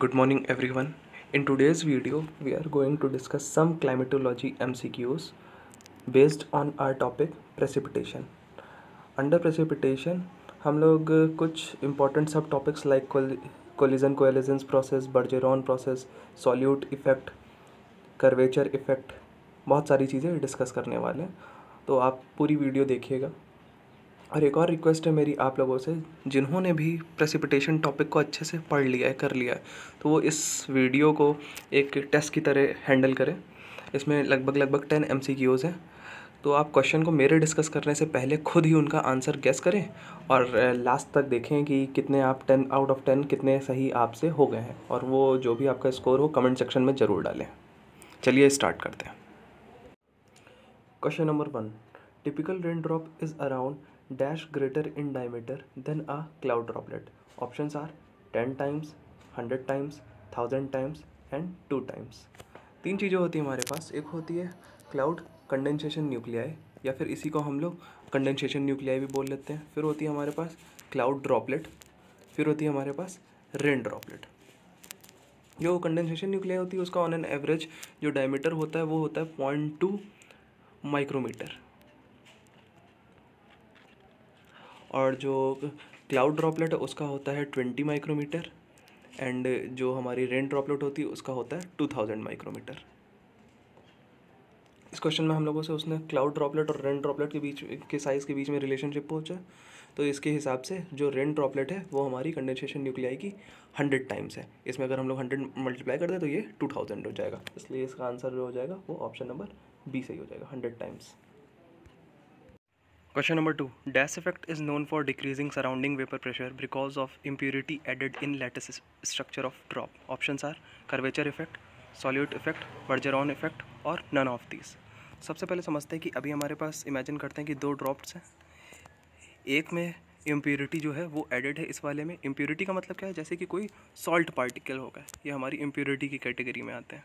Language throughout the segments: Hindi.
Good morning everyone in today's video we are going to discuss some climatology M C Qs based on our topic precipitation under precipitation हम लोग कुछ important sub topics like collision coalescence process Bergeron process solute effect curvature effect बहुत सारी चीज़ें डिस्कस करने वाले हैं तो आप पूरी वीडियो देखिएगा और एक और रिक्वेस्ट है मेरी आप लोगों से जिन्होंने भी प्रेसिपिटेशन टॉपिक को अच्छे से पढ़ लिया है कर लिया है तो वो इस वीडियो को एक टेस्ट की तरह हैंडल करें इसमें लगभग लगभग टेन एम सी क्यूज़ हैं तो आप क्वेश्चन को मेरे डिस्कस करने से पहले खुद ही उनका आंसर गैस करें और लास्ट तक देखें कि कितने आप टेन आउट ऑफ टेन कितने सही आपसे हो गए हैं और वो जो भी आपका स्कोर हो कमेंट सेक्शन में ज़रूर डालें चलिए स्टार्ट करते हैं question number one typical rain drop is around dash greater in diameter than a cloud droplet options are 10 times 100 times 1000 times and two times तीन चीज़ें होती है हमारे पास एक होती है क्लाउड कंडेंसेशन न्यूक्लियाई या फिर इसी को हम लोग कंडेंसेशन न्यूक्लियाई भी बोल लेते हैं फिर होती है हमारे पास क्लाउड ड्रॉपलेट फिर होती है हमारे पास रेन ड्रॉपलेट जो कंडेंसेशन न्यूक्लियाई होती है उसका ऑन एन एवरेज जो डायमीटर होता है वो होता है पॉइंट टू माइक्रोमीटर और जो क्लाउड ड्रॉपलेट है उसका होता है ट्वेंटी माइक्रोमीटर एंड जो हमारी रेन ड्रॉपलेट होती है उसका होता है टू थाउजेंड माइक्रोमीटर इस क्वेश्चन में हम लोगों से उसने क्लाउड ड्रॉपलेट और रेन ड्रॉपलेट के बीच के साइज़ के बीच में रिलेशनशिप पूछा तो इसके हिसाब से जो रेन ड्रॉपलेट है वो हमारी कंडेंसेशन न्यूक्लियाई की हंड्रेड टाइम्स है इसमें अगर हम लोग हंड्रेड मल्टीप्लाई कर दें तो ये टू थाउजेंड हो जाएगा इसलिए इसका आंसर जो हो जाएगा वो ऑप्शन नंबर बी सही हो जाएगा hundred times question number two dash effect is known for decreasing surrounding vapour pressure because of impurity added in lattice structure of drop option are curvature effect solute effect on effect और नन ऑफ दीज सबसे पहले समझते हैं कि अभी हमारे पास इमेजिन करते हैं कि दो ड्रॉप्स हैं एक में इम्प्योरिटी जो है वो एडेड है इस वाले में इम्प्योरिटी का मतलब क्या है जैसे कि कोई सॉल्ट पार्टिकल होगा ये हमारी इम्प्योरिटी की कैटेगरी में आते हैं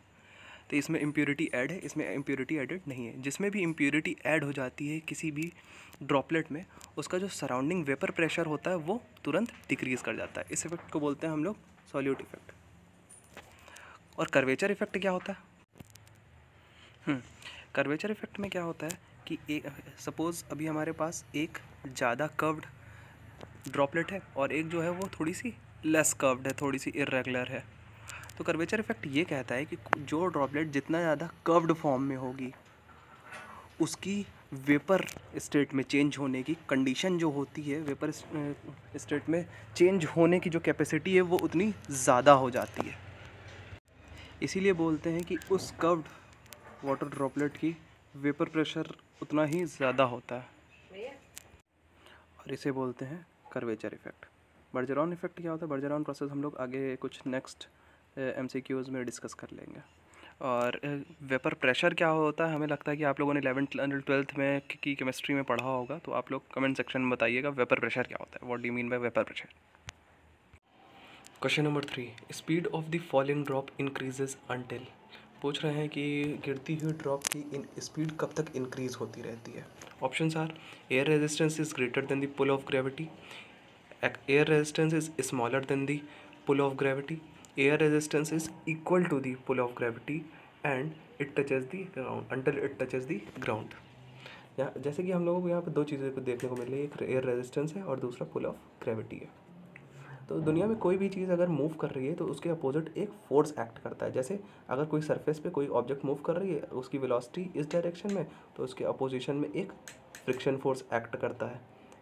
तो इसमें इम्प्योरिटी ऐड है इसमें इम्प्योरिटी एडेड नहीं है जिसमें भी इम्प्योरिटी ऐड हो जाती है किसी भी ड्रॉपलेट में उसका जो सराउंडिंग वेपर प्रेशर होता है वो तुरंत डिक्रीज़ कर जाता है इस इफेक्ट को बोलते हैं हम लोग सॉल्यूट इफेक्ट और करवेचर इफेक्ट क्या होता है करवेचर हम्म, इफेक्ट में क्या होता है कि एक सपोज़ अभी हमारे पास एक ज़्यादा कर्व्ड ड्रॉपलेट है और एक जो है वो थोड़ी सी लेस कर्व्ड है थोड़ी सी इरेगुलर है तो कर्वेचर इफेक्ट ये कहता है कि जो ड्रॉपलेट जितना ज़्यादा कर्व्ड फॉर्म में होगी उसकी वेपर स्टेट में चेंज होने की कंडीशन जो होती है वेपर स्टेट में चेंज होने की जो कैपेसिटी है वो उतनी ज़्यादा हो जाती है इसीलिए बोलते हैं कि उस कर्व्ड वाटर ड्रॉपलेट की वेपर प्रेशर उतना ही ज़्यादा होता है और इसे बोलते हैं कर्वेचर इफ़ेक्ट बर्जरॉन इफ़ेक्ट क्या होता है बर्जरॉन प्रोसेस हम लोग आगे कुछ नेक्स्ट एम सी क्यूज़ में डिस्कस कर लेंगे और वेपर प्रेशर क्या होता है हमें लगता है कि आप लोगों ने इलेवन ट्वेल्थ में की केमिस्ट्री में पढ़ा होगा तो आप लोग कमेंट सेक्शन में बताइएगा वेपर प्रेशर क्या होता है what do mean by vapour pressure question number three speed of the falling drop increases until पूछ रहे हैं कि गिरती हुई ड्रॉप की इन स्पीड कब तक इंक्रीज होती रहती है option are air resistance is greater than the pull of gravity air resistance is smaller than the pull of gravity air resistance is equal to the pull of gravity and it touches the ground until it touches the ground या जैसे कि हम लोगों को यहाँ पर दो चीज़ें को देखने को मिल रही है एक एयर रेजिस्टेंस है और दूसरा पुल ऑफ ग्रेविटी है तो दुनिया में कोई भी चीज़ अगर मूव कर रही है तो उसके अपोजिट एक फोर्स एक्ट करता है जैसे अगर कोई सरफेस पे कोई ऑब्जेक्ट मूव कर रही है उसकी वेलोसिटी इस डायरेक्शन में तो उसके अपोजिशन में एक फ्रिक्शन फोर्स एक्ट करता है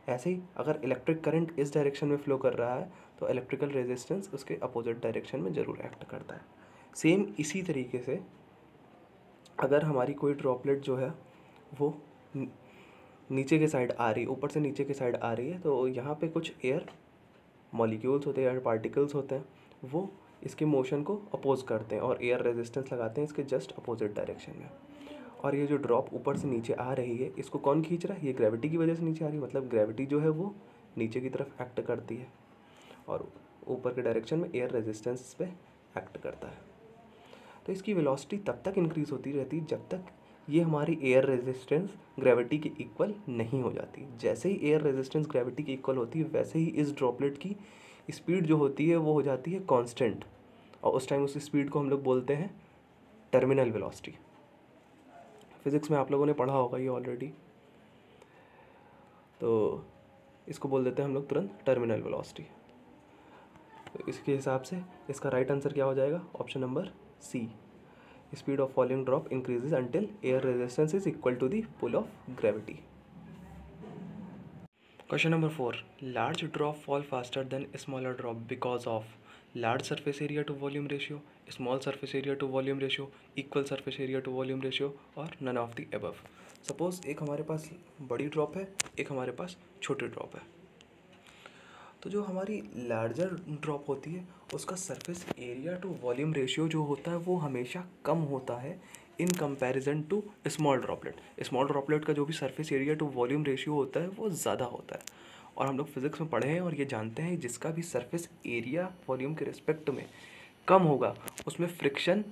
ऐसे ही अगर इलेक्ट्रिक करंट इस डायरेक्शन में फ्लो कर रहा है तो इलेक्ट्रिकल रेजिस्टेंस उसके अपोजिट डायरेक्शन में ज़रूर एक्ट करता है सेम इसी तरीके से अगर हमारी कोई ड्रॉपलेट जो है वो नीचे के साइड आ रही है ऊपर से नीचे के साइड आ रही है तो यहाँ पे कुछ एयर मॉलिक्यूल्स होते हैं एयर पार्टिकल्स होते हैं वो इसके मोशन को अपोज करते हैं और एयर रेजिस्टेंस लगाते हैं इसके जस्ट अपोजिट डायरेक्शन में और ये जो ड्रॉप ऊपर से नीचे आ रही है इसको कौन खींच रहा है ये ग्रेविटी की वजह से नीचे आ रही है मतलब ग्रेविटी जो है वो नीचे की तरफ एक्ट करती है और ऊपर के डायरेक्शन में एयर रेजिस्टेंस पे एक्ट करता है तो इसकी वेलोसिटी तब तक इंक्रीज़ होती रहती है जब तक ये हमारी एयर रेजिस्टेंस ग्रेविटी के इक्वल नहीं हो जाती जैसे ही एयर रेजिस्टेंस ग्रेविटी के इक्वल होती है वैसे ही इस ड्रॉपलेट की स्पीड जो होती है वो हो जाती है कांस्टेंट और उस टाइम उस स्पीड को हम लोग बोलते हैं टर्मिनल वेलोसिटी फिज़िक्स में आप लोगों ने पढ़ा होगा ये ऑलरेडी तो इसको बोल देते हैं हम लोग तुरंत टर्मिनल वेलोसिटी तो इसके हिसाब से इसका राइट आंसर क्या हो जाएगा option number C speed of falling drop increases until air resistance is equal to the pull of gravity question number four large drop fall faster than smaller drop because of large surface area to volume ratio small surface area to volume ratio equal surface area to volume ratio और none of the above suppose एक हमारे पास बड़ी ड्रॉप है एक हमारे पास छोटी ड्रॉप है तो जो हमारी लार्जर ड्रॉप होती है उसका surface area to volume ratio जो होता है वो हमेशा कम होता है in comparison to small droplet small droplet का जो भी surface area to volume ratio होता है वो ज़्यादा होता है और हम लोग फिज़िक्स में पढ़े हैं और ये जानते हैं जिसका भी सरफेस एरिया वॉल्यूम के रिस्पेक्ट में कम होगा उसमें फ्रिक्शन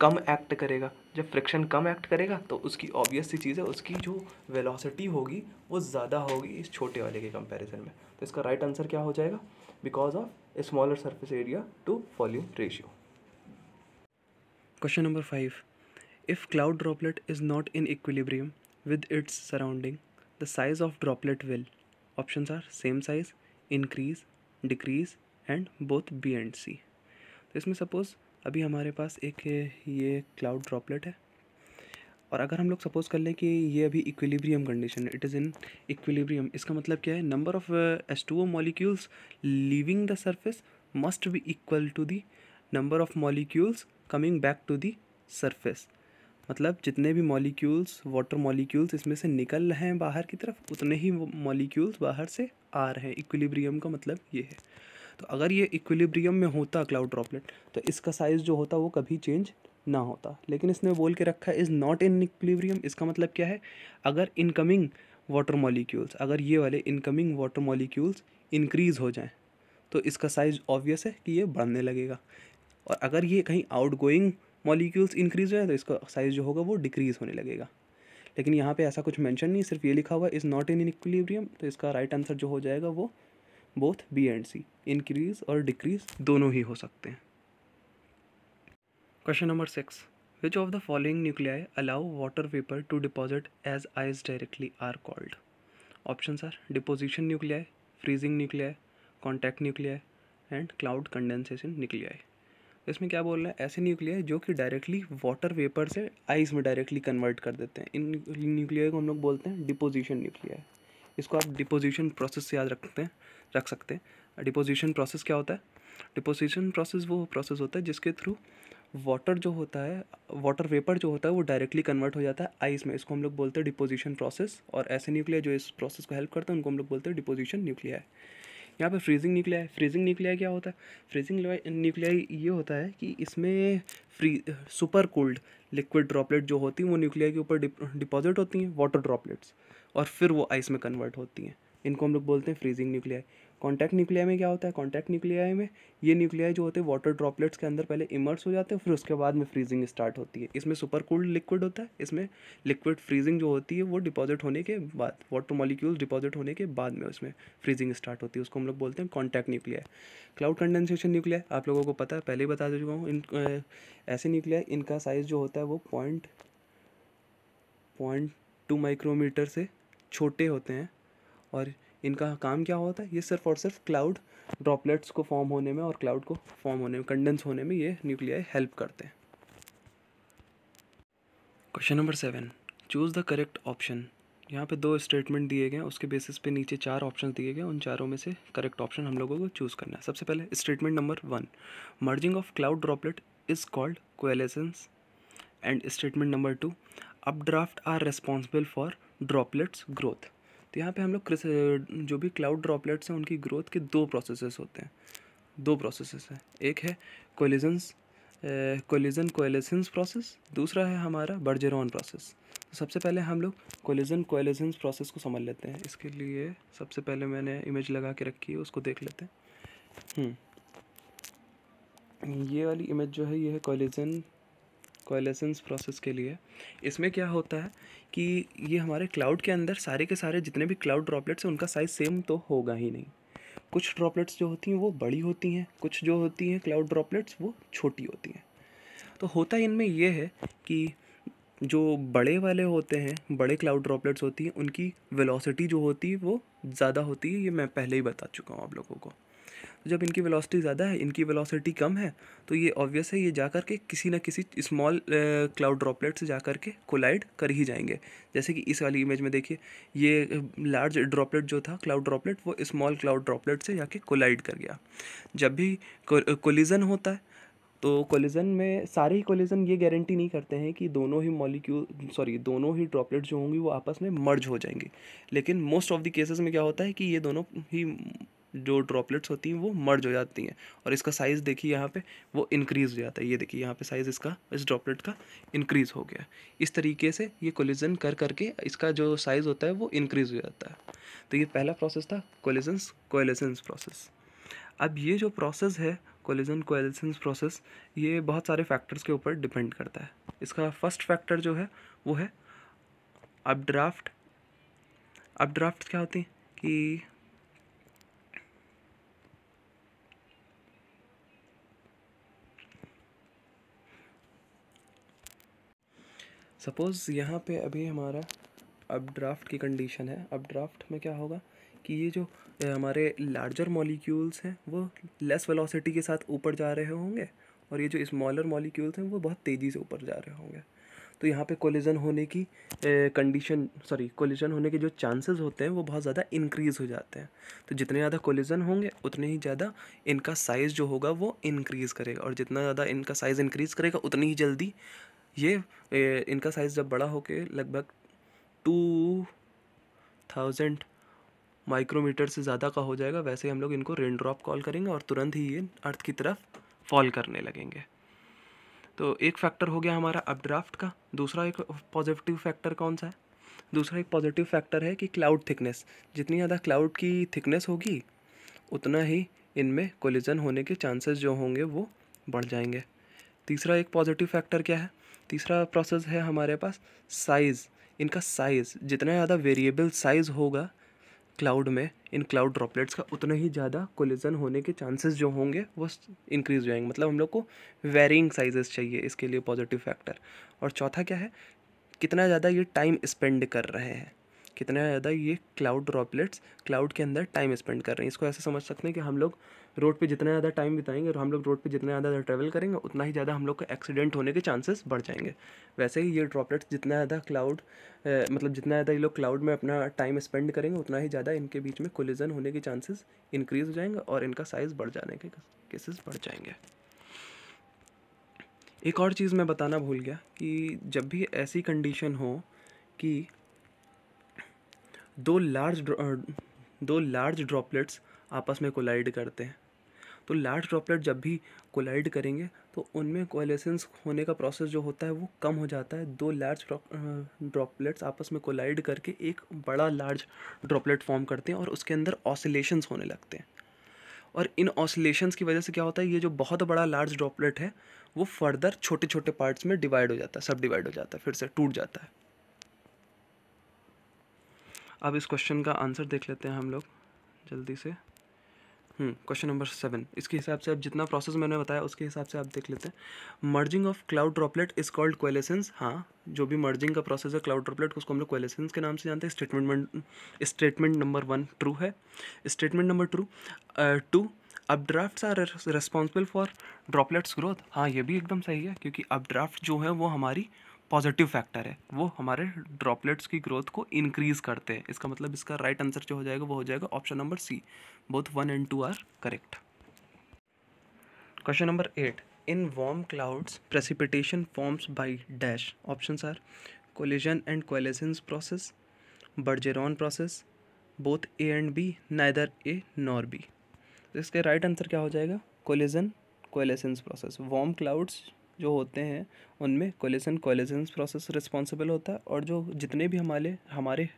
कम एक्ट करेगा जब फ्रिक्शन कम एक्ट करेगा तो उसकी ऑब्वियस सी चीज़ है उसकी जो वेलोसिटी होगी वो ज़्यादा होगी इस छोटे वाले के कंपैरिजन में तो इसका राइट आंसर क्या हो जाएगा because of smaller surface area to volume ratio question number five if cloud droplet is not in equilibrium with its surrounding the size of droplet will option are same size increase decrease and both B and C तो इसमें सपोज़ अभी हमारे पास एक ये क्लाउड ड्रॉपलेट है और अगर हम लोग सपोज़ कर लें कि ये अभी इक्विलिब्रियम कंडीशन है इट इज़ इन इक्विलिब्रियम इसका मतलब क्या है number of S two O molecules leaving the surface must be equal to the number of molecules coming back to the surface मतलब जितने भी मॉलिक्यूल्स वाटर मॉलिक्यूल्स इसमें से निकल रहे हैं बाहर की तरफ उतने ही मॉलिक्यूल्स बाहर से आ रहे हैं इक्विलिब्रियम का मतलब ये है तो अगर ये इक्विलिब्रियम में होता क्लाउड ड्रॉपलेट तो इसका साइज़ जो होता वो कभी चेंज ना होता लेकिन इसने बोल के रखा है इज़ नॉट इन इक्विलिब्रियम इसका मतलब क्या है अगर इनकमिंग वाटर मॉलिक्यूल्स अगर ये वाले इनकमिंग वाटर मॉलिक्यूल्स इंक्रीज़ हो जाएँ तो इसका साइज़ ऑब्वियस है कि ये बढ़ने लगेगा और अगर ये कहीं आउट गोइंग मॉलिक्यूल्स इंक्रीज़ हो जाए तो इसका साइज़ जो होगा वो डिक्रीज़ होने लगेगा लेकिन यहाँ पे ऐसा कुछ मेंशन नहीं सिर्फ ये लिखा हुआ इज़ नॉट इन इक्विलिब्रियम तो इसका राइट right आंसर जो हो जाएगा वो both B and C increase और डिक्रीज दोनों ही हो सकते हैं question number six which of the following nuclei allow water vapour to deposit as ice directly are called option are deposition nuclei freezing nuclei contact nuclei and cloud condensation nuclei इसमें क्या बोल रहे हैं ऐसे न्यूक्लियाई जो कि डायरेक्टली वाटर वेपर से आइस में डायरेक्टली कन्वर्ट कर देते हैं इन न्यूक्लियाई को हम लोग बोलते हैं डिपोजिशन न्यूक्लियाई इसको आप डिपोजिशन प्रोसेस से याद रखते हैं रख सकते हैं डिपोजिशन प्रोसेस क्या होता है डिपोजिशन प्रोसेस वो प्रोसेस होता है जिसके थ्रू वाटर जो होता है वाटर वेपर जो होता है वो डायरेक्टली कन्वर्ट हो जाता है आइस में इसको हम लोग बोलते हैं डिपोजिशन प्रोसेस और ऐसे न्यूक्लिया जो इस प्रोसेस को हेल्प करते हैं उनको हम लोग बोलते हैं डिपोजिशन न्यूक्लिया यहाँ पे फ्रीजिंग न्यूक्लिया है फ्रीजिंग न्यूक्लिया क्या होता है फ्रीजिंग न्यूक्लिया ये होता है कि इसमें free super cold liquid droplet जो होती हैं वो न्यूक्लिया के ऊपर डिपॉजिट होती हैं वाटर ड्रॉपलेट्स और फिर वो आइस में कन्वर्ट होती हैं इनको हम लोग बोलते हैं फ्रीजिंग न्यूक्लियाई कॉन्टैक्ट न्यूक्लिया में क्या होता है कॉन्टैक्ट न्यूक्लियाई में ये न्यूक्लियाई जो होते हैं वाटर ड्रॉपलेट्स के अंदर पहले इमर्स हो जाते हैं फिर उसके बाद में फ्रीजिंग स्टार्ट होती है इसमें सुपर कूल्ड लिक्विड होता है इसमें लिक्विड फ्रीजिंग जो होती है वो डिपॉजिट होने के बाद वाटर मॉलिक्यूल्स डिपॉजिट होने के बाद में उसमें फ्रीजिंग स्टार्ट होती है उसको हम लोग बोलते हैं contact nuclei cloud condensation nuclei आप लोगों को पता है पहले ही बता चुका हूँ इन ऐसे न्यूक्लिया इनका साइज़ जो होता है वो पॉइंट पॉइंट टू माइक्रोमीटर से छोटे होते हैं और इनका काम क्या होता है ये सिर्फ और सिर्फ क्लाउड ड्रॉपलेट्स को फॉर्म होने में और क्लाउड को फॉर्म होने में कंडेंस होने में ये न्यूक्लियाई हेल्प करते हैं question number seven choose the correct option यहाँ पे दो स्टेटमेंट दिए गए हैं उसके बेसिस पे नीचे चार ऑप्शन दिए गए उन चारों में से करेक्ट ऑप्शन हम लोगों को चूज़ करना है सबसे पहले statement number one merging of cloud droplet is called coalescence and statement number two updraft are responsible for droplets growth तो यहाँ पे हम लोग जो भी क्लाउड ड्रॉपलेट्स हैं उनकी ग्रोथ के दो प्रोसेसेस होते हैं दो प्रोसेसेस हैं एक है कोलिजन्स कोलिजन कोएलिसन्स प्रोसेस दूसरा है हमारा बर्जेरॉन प्रोसेस तो सबसे पहले हम लोग कोलिजन कोएलिसन्स प्रोसेस को समझ लेते हैं इसके लिए सबसे पहले मैंने इमेज लगा के रखी है उसको देख लेते हैं हम्म। ये वाली इमेज जो है ये है कोलिजन कोएलेसेंस प्रोसेस के लिए इसमें क्या होता है कि ये हमारे क्लाउड के अंदर सारे के सारे जितने भी क्लाउड ड्रॉपलेट्स हैं उनका साइज़ सेम तो होगा ही नहीं कुछ ड्रॉपलेट्स जो होती हैं वो बड़ी होती हैं कुछ जो होती हैं क्लाउड ड्रॉपलेट्स वो छोटी होती हैं तो होता इनमें यह है कि जो बड़े वाले होते हैं बड़े क्लाउड ड्रॉपलेट्स होती हैं उनकी वेलोसिटी जो होती है वो ज़्यादा होती है ये मैं पहले ही बता चुका हूँ आप लोगों को जब इनकी वेलोसिटी ज़्यादा है इनकी वेलोसिटी कम है तो ये ऑब्वियस है ये जा कर के किसी ना किसी स्मॉल क्लाउड ड्रॉपलेट से जा कर के कोलाइड कर ही जाएंगे जैसे कि इस वाली इमेज में देखिए ये लार्ज ड्रॉपलेट जो था क्लाउड ड्रॉपलेट वो स्मॉल क्लाउड ड्रॉपलेट से जाके कोलाइड कर गया जब भी कोलिज़न होता है तो कोलिज़न में सारे ही कोलिज़न ये गारंटी नहीं करते हैं कि दोनों ही मॉलिक्यूल सॉरी दोनों ही ड्रॉपलेट जो होंगी वो आपस में मर्ज हो जाएंगे लेकिन मोस्ट ऑफ द केसेस में क्या होता है कि ये दोनों ही जो ड्रॉपलेट्स होती हैं वो मर्ज हो जाती हैं और इसका साइज़ देखिए यहाँ पे वो इंक्रीज़ हो जाता है ये देखिए यहाँ पे साइज़ इसका इस ड्रॉपलेट का इंक्रीज़ हो गया इस तरीके से ये कोलिजन कर करके इसका जो साइज़ होता है वो इंक्रीज़ हो जाता है तो ये पहला प्रोसेस था कोलिजन्स कोएलेसेंस प्रोसेस अब ये जो प्रोसेस है कोलिजन कोएलेसेंस प्रोसेस ये बहुत सारे फैक्टर्स के ऊपर डिपेंड करता है इसका फर्स्ट फैक्टर जो है वो है अपड्राफ्ट अपड्राफ्ट क्या होती हैं कि सपोज़ यहाँ पे अभी हमारा अब ड्राफ्ट की कंडीशन है अब ड्राफ्ट में क्या होगा कि ये जो हमारे लार्जर मॉलिक्यूल्स हैं वो लेस वेलोसिटी के साथ ऊपर जा रहे होंगे और ये जो स्मॉलर मॉलिक्यूल्स हैं वो बहुत तेज़ी से ऊपर जा रहे होंगे तो यहाँ पे कोलिजन होने की कंडीशन सॉरी कोलिजन होने के जो चांसेस होते हैं वो बहुत ज़्यादा इंक्रीज़ हो जाते हैं तो जितने ज़्यादा कोलिजन होंगे उतने ही ज़्यादा इनका साइज़ जो होगा वो इंक्रीज़ करेगा और जितना ज़्यादा इनका साइज़ इंक्रीज़ करेगा उतनी ही जल्दी ये इनका साइज़ जब बड़ा होके लगभग टू थाउजेंड माइक्रोमीटर से ज़्यादा का हो जाएगा वैसे हम लोग इनको रेन ड्रॉप कॉल करेंगे और तुरंत ही ये अर्थ की तरफ फॉल करने लगेंगे तो एक फैक्टर हो गया हमारा अपड्राफ्ट का दूसरा एक पॉजिटिव फैक्टर कौन सा है दूसरा एक पॉजिटिव फैक्टर है कि क्लाउड थिकनेस जितनी ज़्यादा क्लाउड की थिकनेस होगी उतना ही इनमें कोलिजन होने के चांसेस जो होंगे वो बढ़ जाएंगे तीसरा एक पॉजिटिव फैक्टर क्या है तीसरा प्रोसेस है हमारे पास साइज़ इनका साइज़ जितना ज़्यादा वेरिएबल साइज़ होगा क्लाउड में इन क्लाउड ड्रॉपलेट्स का उतना ही ज़्यादा कोलिजन होने के चांसेस जो होंगे वो इंक्रीज हो जाएंगे मतलब हम लोग को वेरिंग साइजेस चाहिए इसके लिए पॉजिटिव फैक्टर और चौथा क्या है कितना ज़्यादा ये टाइम स्पेंड कर रहे हैं कितना ज़्यादा ये क्लाउड ड्रॉपलेट्स क्लाउड के अंदर टाइम स्पेंड कर रहे हैं इसको ऐसे समझ सकते हैं कि हम लोग रोड पे जितना ज़्यादा टाइम बिताएंगे और हम लोग रोड पे जितना ज़्यादा ट्रैवल करेंगे उतना ही ज़्यादा हम लोग को एक्सीडेंट होने के चांसेस बढ़ जाएंगे वैसे ही ये ड्रॉपलेट्स जितना ज़्यादा क्लाउड मतलब जितना ज़्यादा ये लोग क्लाउड में अपना टाइम स्पेंड करेंगे उतना ही ज़्यादा इनके बीच में कोलिजन होने के चांसेस इंक्रीज़ हो जाएंगे और इनका साइज़ बढ़ जाने के केसेस बढ़ जाएंगे एक और चीज़ मैं बताना भूल गया कि जब भी ऐसी कंडीशन हो कि दो लार्ज दो लार्ज ड्रॉपलेट्स आपस में कोलाइड करते हैं तो लार्ज ड्रॉपलेट जब भी कोलाइड करेंगे तो उनमें कोलेसेंस होने का प्रोसेस जो होता है वो कम हो जाता है दो लार्ज ड्रॉपलेट्स आपस में कोलाइड करके एक बड़ा लार्ज ड्रॉपलेट फॉर्म करते हैं और उसके अंदर ऑसिलेशंस होने लगते हैं और इन ऑसिलेशंस की वजह से क्या होता है ये जो बहुत बड़ा लार्ज ड्रॉपलेट है वो फर्दर छोटे छोटे पार्ट्स में डिवाइड हो जाता है सब डिवाइड हो जाता है फिर से टूट जाता है अब इस क्वेश्चन का आंसर देख लेते हैं हम लोग जल्दी से क्वेश्चन नंबर सेवन इसके हिसाब से आप जितना प्रोसेस मैंने बताया उसके हिसाब से आप देख लेते हैं merging of cloud droplet is called coalescence हाँ जो भी मर्जिंग का प्रोसेस है क्लाउड ड्रॉपलेट उसको हम लोग क्वेलेसेंस के नाम से जानते हैं statement statement number one true है statement number true two up draft are responsible for droplets growth हाँ ये भी एकदम सही है क्योंकि अब ड्राफ्ट जो है वो हमारी पॉजिटिव फैक्टर है वो हमारे ड्रॉपलेट्स की ग्रोथ को इंक्रीज़ करते हैं इसका मतलब इसका राइट right आंसर जो हो जाएगा वो हो जाएगा option number C both one and two are correct question number eight in warm clouds precipitation forms by dash option are collision and coalescence process Bergeron process both A and B neither A nor B इसके राइट right आंसर क्या हो जाएगा collision coalescence process warm clouds जो होते हैं उनमें कोलेसन कोलेसेंस प्रोसेस रिस्पॉन्सिबल होता है और जो जितने भी हमारे हमारे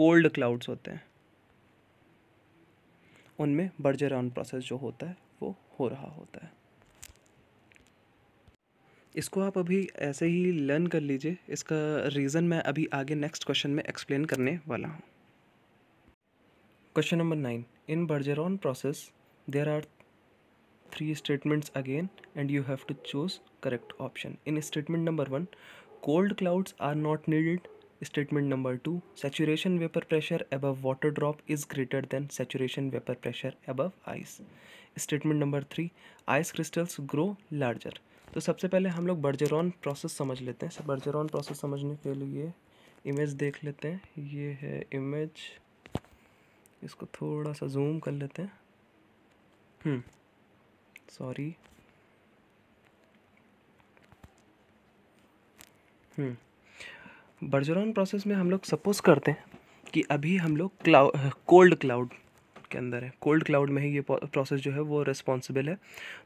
कोल्ड क्लाउड्स होते हैं उनमें बर्जराउन प्रोसेस जो होता है वो हो रहा होता है इसको आप अभी ऐसे ही लर्न कर लीजिए इसका रीज़न मैं अभी आगे नेक्स्ट क्वेश्चन में एक्सप्लेन करने वाला हूँ question number nine in Bergeron process there are three statements again and you have to choose correct option. In statement number 1, cold clouds are not needed. Statement number 2, saturation vapor pressure above water drop is greater than saturation vapor pressure above ice. Statement number 3, ice crystals grow larger. तो सबसे पहले हम लोग बर्जेरॉन प्रोसेस समझ लेते हैं बर्जेरॉन प्रोसेस समझने के लिए इमेज देख लेते हैं ये है इमेज इसको थोड़ा सा जूम कर लेते हैं हम्म सॉरी बर्जरॉन प्रोसेस में हम लोग सपोज करते हैं कि अभी हम लोग क्लाउड कोल्ड क्लाउड के अंदर है कोल्ड क्लाउड में ही ये प्रोसेस जो है वो रिस्पॉन्सिबल है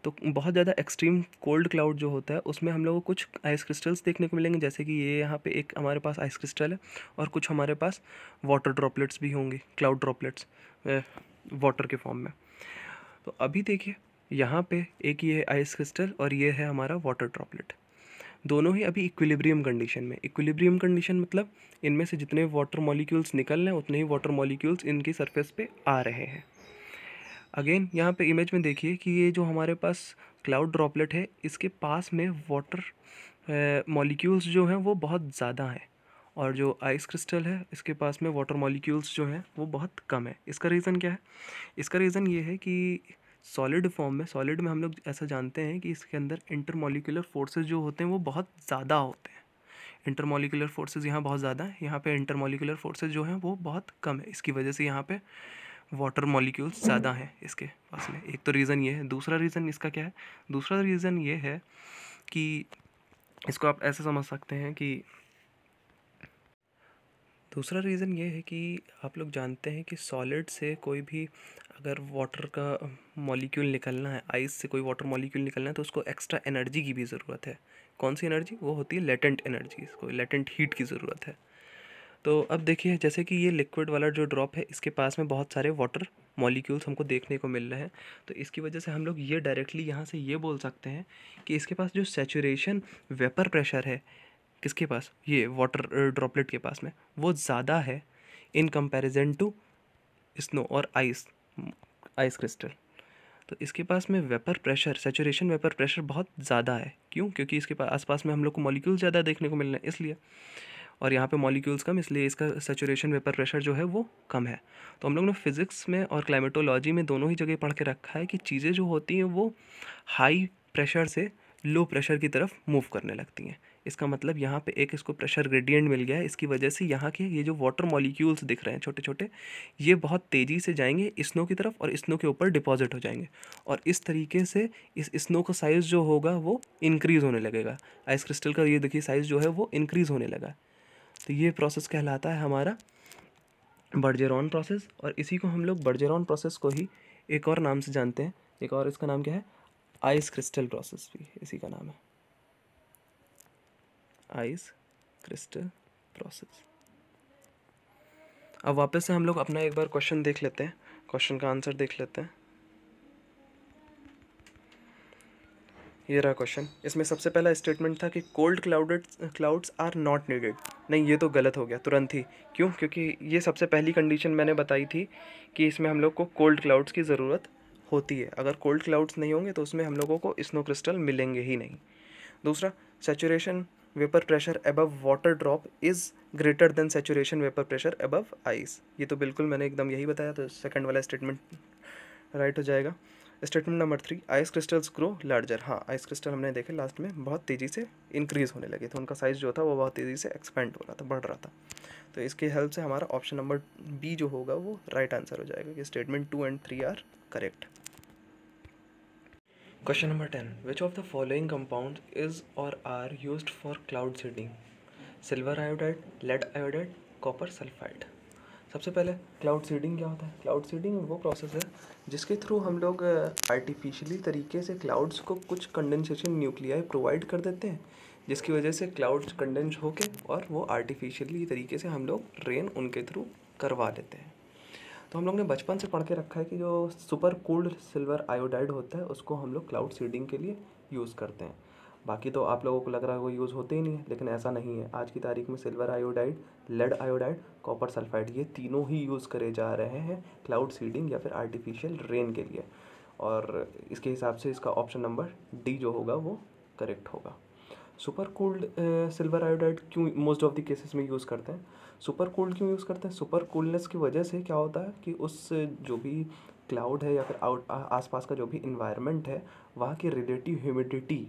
तो बहुत ज़्यादा एक्सट्रीम कोल्ड क्लाउड जो होता है उसमें हम लोग को कुछ आइस क्रिस्टल्स देखने को मिलेंगे जैसे कि ये यहाँ पे एक हमारे पास आइस क्रिस्टल है और कुछ हमारे पास वाटर ड्रॉपलेट्स भी होंगे क्लाउड ड्रॉपलेट्स वाटर के फॉर्म में तो अभी देखिए यहाँ पे एक ये है आइस क्रिस्टल और ये है हमारा वाटर ड्रॉपलेट दोनों ही अभी इक्विलिब्रियम कंडीशन में इक्विलिब्रियम कंडीशन मतलब इनमें से जितने वाटर मॉलिक्यूल्स निकल रहे हैं उतने ही वाटर मॉलिक्यूल्स इनकी सरफेस पे आ रहे हैं अगेन यहाँ पे इमेज में देखिए कि ये जो हमारे पास क्लाउड ड्रॉपलेट है इसके पास में वाटर मॉलिक्यूल्स जो हैं वो बहुत ज़्यादा हैं और जो आइस क्रिस्टल है इसके पास में वाटर मॉलिक्यूल्स जो हैं वो बहुत कम है इसका रीज़न क्या है इसका रीज़न ये है कि सॉलिड फॉर्म में सॉलिड में हम लोग ऐसा जानते हैं कि इसके अंदर इंटरमोलिकुलर फोर्सेज जो होते हैं वो बहुत ज़्यादा होते हैं इंटरमोलिकुलर फोर्सेज यहाँ बहुत ज़्यादा है यहाँ पे इंटरमोलिकुलर फोर्सेज जो हैं वो बहुत कम है इसकी वजह से यहाँ पे वाटर मॉलिक्यूल्स ज़्यादा हैं इसके पास में एक तो रीज़न ये है दूसरा रीज़न इसका क्या है दूसरा रीज़न ये है कि इसको आप ऐसे समझ सकते हैं कि दूसरा रीज़न ये है कि आप लोग जानते हैं कि सॉलिड से कोई भी अगर वाटर का मॉलिक्यूल निकलना है आइस से कोई वाटर मॉलिक्यूल निकलना है तो उसको एक्स्ट्रा एनर्जी की भी ज़रूरत है कौन सी एनर्जी वो होती है लेटेंट एनर्जी इसको लेटेंट हीट की ज़रूरत है तो अब देखिए जैसे कि ये लिक्विड वाला जो ड्रॉप है इसके पास में बहुत सारे वाटर मॉलिक्यूल्स हमको देखने को मिल रहे हैं तो इसकी वजह से हम लोग ये डायरेक्टली यहाँ से ये बोल सकते हैं कि इसके पास जो सेचुरेशन वेपर प्रेशर है किसके पास ये वाटर ड्रॉपलेट के पास में वो ज़्यादा है इन कंपैरिजन टू स्नो और आइस आइस क्रिस्टल तो इसके पास में vapour pressure saturation vapour pressure बहुत ज़्यादा है क्यों क्योंकि इसके पास आसपास में हम लोग को मॉलिक्यूल ज़्यादा देखने को मिल रहे हैं इसलिए और यहाँ पे मॉलिक्यूल्स कम इसलिए इसका सेचुरेशन वेपर प्रेशर जो है वो कम है तो हम लोग ने फिज़िक्स में और क्लाइमेटोलॉजी में दोनों ही जगह पढ़ के रखा है कि चीज़ें जो होती हैं वो हाई प्रेशर से लो प्रेशर की तरफ मूव करने लगती हैं इसका मतलब यहाँ पे एक इसको प्रेशर ग्रेडियंट मिल गया है इसकी वजह से यहाँ के ये जो वाटर मॉलिक्यूल्स दिख रहे हैं छोटे छोटे ये बहुत तेज़ी से जाएंगे स्नो की तरफ और स्नो के ऊपर डिपॉजिट हो जाएंगे और इस तरीके से इस स्नो का साइज़ जो होगा वो इंक्रीज़ होने लगेगा आइस क्रिस्टल का ये देखिए साइज़ जो है वो इंक्रीज़ होने लगा तो ये प्रोसेस कहलाता है हमारा बर्जेरॉन प्रोसेस और इसी को हम लोग बर्जेरॉन प्रोसेस को ही एक और नाम से जानते हैं एक और इसका नाम क्या है आइस क्रिस्टल प्रोसेस भी इसी का नाम है आइस क्रिस्टल प्रोसेस अब वापस से हम लोग अपना एक बार क्वेश्चन देख लेते हैं क्वेश्चन का आंसर देख लेते हैं ये रहा क्वेश्चन इसमें सबसे पहला स्टेटमेंट था कि cold clouded clouds are not needed नहीं ये तो गलत हो गया तुरंत ही क्यों क्योंकि ये सबसे पहली कंडीशन मैंने बताई थी कि इसमें हम लोग को कोल्ड क्लाउड्स की ज़रूरत होती है अगर कोल्ड क्लाउड्स नहीं होंगे तो उसमें हम लोगों को स्नो क्रिस्टल मिलेंगे ही नहीं दूसरा saturation vapour pressure above water drop is greater than saturation vapour pressure above ice ये तो बिल्कुल मैंने एकदम यही बताया तो सेकंड वाला स्टेटमेंट राइट हो जाएगा statement number three ice crystals grow larger हाँ आइस क्रिस्टल हमने देखे लास्ट में बहुत तेज़ी से इंक्रीज़ होने लगे थे उनका साइज़ जो था वो बहुत तेज़ी से एक्सपेंड हो रहा था बढ़ रहा था तो इसके हेल्प से हमारा ऑप्शन नंबर बी जो होगा वो राइट right आंसर हो जाएगा कि statement two and three are correct question number ten which of the following compound is or are use for cloud seeding silver iodide lead iodide copper sulphide सबसे पहले क्लाउड सीडिंग क्या होता है क्लाउड सीडिंग वो प्रोसेस है जिसके थ्रू हम लोग आर्टिफिशियली uh, तरीके से क्लाउड्स को कुछ कंडेंसेशन न्यूक्लियाई प्रोवाइड कर देते हैं जिसकी वजह से क्लाउड्स कंडेंस होके और वो आर्टिफिशियली तरीके से हम लोग रेन उनके थ्रू करवा लेते हैं तो हम लोग ने बचपन से पढ़ के रखा है कि जो सुपर कोल्ड सिल्वर आयोडाइड होता है उसको हम लोग क्लाउड सीडिंग के लिए यूज़ करते हैं बाकी तो आप लोगों को लग रहा है वो यूज़ होते ही नहीं है लेकिन ऐसा नहीं है आज की तारीख में silver iodide lead iodide copper sulphide ये तीनों ही यूज़ करे जा रहे हैं क्लाउड सीडिंग या फिर आर्टिफिशियल रेन के लिए और इसके हिसाब से इसका ऑप्शन नंबर डी जो होगा वो करेक्ट होगा सुपर कोल्ड सिल्वर आयोडाइड क्यों मोस्ट ऑफ द केसेस में यूज़ करते हैं सुपर कोल्ड क्यों यूज़ करते हैं सुपर कोल्डनेस की वजह से क्या होता है कि उस जो भी क्लाउड है या फिर आउट आसपास का जो भी इन्वायरमेंट है वहाँ की रिलेटिव ह्यूमिडिटी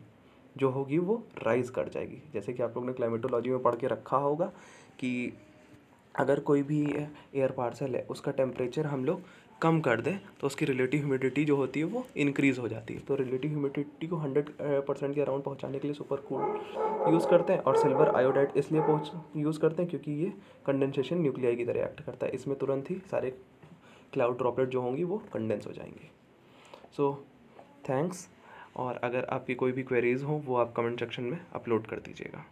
जो होगी वो राइज कर जाएगी जैसे कि आप लोग ने क्लाइमेटोलॉजी में पढ़ के रखा होगा कि अगर कोई भी एयर पार्सल है उसका टेम्परेचर हम लोग कम कर दें तो उसकी रिलेटिव ह्यूमिडिटी जो होती है वो इंक्रीज़ हो जाती है तो रिलेटिव ह्यूमिडिटी को हंड्रेड परसेंट के अराउंड पहुँचाने के लिए सुपर कूल यूज़ करते हैं और सिल्वर आयोडाइड इसलिए पहुँच यूज़ करते हैं क्योंकि ये कंडेंसेशन न्यूक्लियाई की तरह एक्ट करता है इसमें तुरंत ही सारे क्लाउड ड्रॉपलेट जो होंगी वो कंडेंस हो जाएंगे सो थैंक्स और अगर आपकी कोई भी क्वेरीज़ हो वो आप कमेंट सेक्शन में अपलोड कर दीजिएगा